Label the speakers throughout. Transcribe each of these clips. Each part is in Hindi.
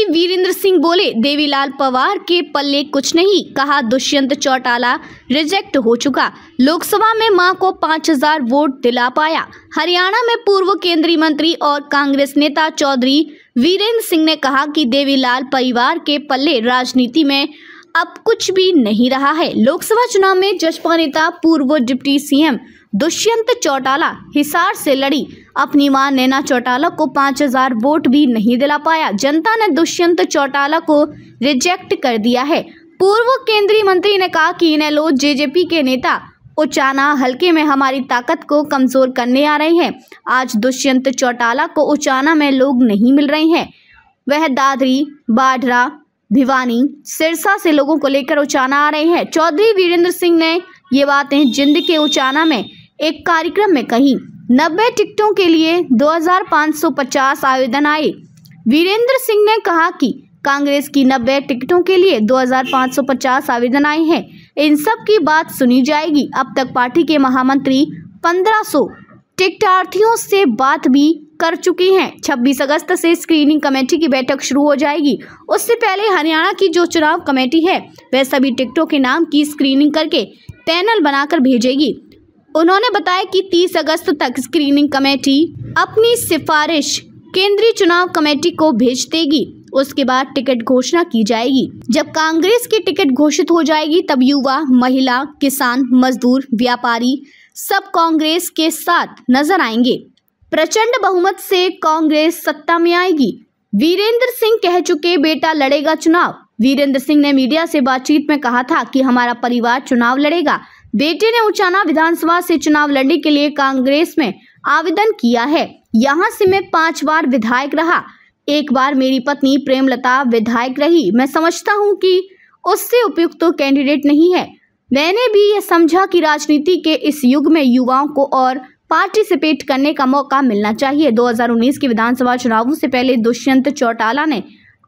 Speaker 1: मंत्री वीरेंद्र सिंह बोले देवीलाल पवार के पल्ले कुछ नहीं कहा दुष्यंत चौटाला रिजेक्ट हो चुका लोकसभा में मां को 5000 वोट दिला पाया हरियाणा में पूर्व केंद्रीय मंत्री और कांग्रेस नेता चौधरी वीरेंद्र सिंह ने कहा कि देवीलाल परिवार के पल्ले राजनीति में अब कुछ भी नहीं रहा है लोकसभा चुनाव में जसपा नेता पूर्व डिप्टी सीएम दुष्यंत चौटाला हिसार से लड़ी अपनी मां नैना चौटाला को 5000 वोट भी नहीं दिला पाया जनता ने दुष्यंत चौटाला को रिजेक्ट कर दिया है पूर्व केंद्रीय मंत्री ने कहा कि इनेलो जेजेपी के नेता उचाना हल्के में हमारी ताकत को कमजोर करने आ रहे हैं आज दुष्यंत चौटाला को उचाना में लोग नहीं मिल रहे हैं वह दादरी बाढ़ भिवानी सिरसा से लोगों को लेकर उचाना आ रहे हैं चौधरी वीरेंद्र सिंह ने ये बातें जिंद के उचाना में एक कार्यक्रम में कही नब्बे टिकटों के लिए 2,550 आवेदन आए वीरेंद्र सिंह ने कहा कि कांग्रेस की नब्बे टिकटों के लिए 2,550 आवेदन आए हैं इन सब की बात सुनी जाएगी अब तक पार्टी के महामंत्री 1500 टिकटार्थियों से बात भी कर चुकी हैं 26 अगस्त से स्क्रीनिंग कमेटी की बैठक शुरू हो जाएगी उससे पहले हरियाणा की जो चुनाव कमेटी है वह सभी टिकटों के नाम की स्क्रीनिंग करके पैनल बनाकर भेजेगी उन्होंने बताया कि 30 अगस्त तक स्क्रीनिंग कमेटी अपनी सिफारिश केंद्रीय चुनाव कमेटी को भेज देगी उसके बाद टिकट घोषणा की जाएगी जब कांग्रेस की टिकट घोषित हो जाएगी तब युवा महिला किसान मजदूर व्यापारी सब कांग्रेस के साथ नजर आएंगे प्रचंड बहुमत से कांग्रेस सत्ता में आएगी वीरेंद्र सिंह कह चुके बेटा लड़ेगा चुनाव वीरेंद्र सिंह ने मीडिया से बातचीत में कहा था कि हमारा परिवार चुनाव लड़ेगा बेटे ने उचाना विधानसभा से चुनाव लड़ने के लिए कांग्रेस में आवेदन किया है यहाँ से मैं पांच बार विधायक रहा एक बार मेरी पत्नी प्रेमलता विधायक रही मैं समझता हूँ कि उससे उपयुक्त तो कैंडिडेट नहीं है मैंने भी यह समझा कि राजनीति के इस युग में युवाओं को और पार्टिसिपेट करने का मौका मिलना चाहिए 2019 के विधानसभा चुनावों से पहले दुष्यंत चौटाला ने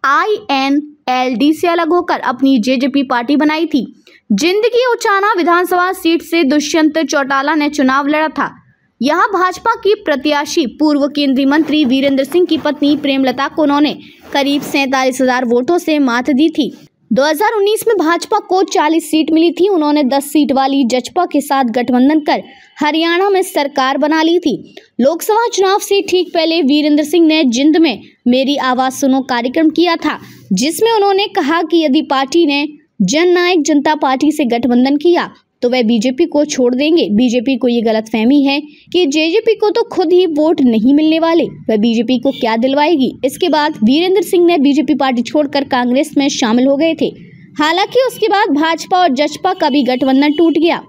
Speaker 1: आई एन एल डी से अलग होकर अपनी जेजेपी पार्टी बनाई थी जिंदगी उचाना विधानसभा सीट से दुष्यंत चौटाला ने चुनाव लड़ा था यहाँ भाजपा की प्रत्याशी पूर्व केंद्रीय मंत्री वीरेंद्र सिंह की पत्नी प्रेमलता को उन्होंने करीब सैतालीस हजार वोटों से मात दी थी 2019 में भाजपा को 40 सीट मिली थी उन्होंने 10 सीट वाली जजपा के साथ गठबंधन कर हरियाणा में सरकार बना ली थी लोकसभा चुनाव से ठीक पहले वीरेंद्र सिंह ने जिंद में मेरी आवाज़ सुनो कार्यक्रम किया था जिसमें उन्होंने कहा कि यदि पार्टी ने जननायक जनता पार्टी से गठबंधन किया तो वह बीजेपी को छोड़ देंगे बीजेपी को ये गलत फहमी है कि जेजेपी को तो खुद ही वोट नहीं मिलने वाले वह बीजेपी को क्या दिलवाएगी इसके बाद वीरेंद्र सिंह ने बीजेपी पार्टी छोड़कर कांग्रेस में शामिल हो गए थे हालांकि उसके बाद भाजपा और जसपा का भी गठबंधन टूट गया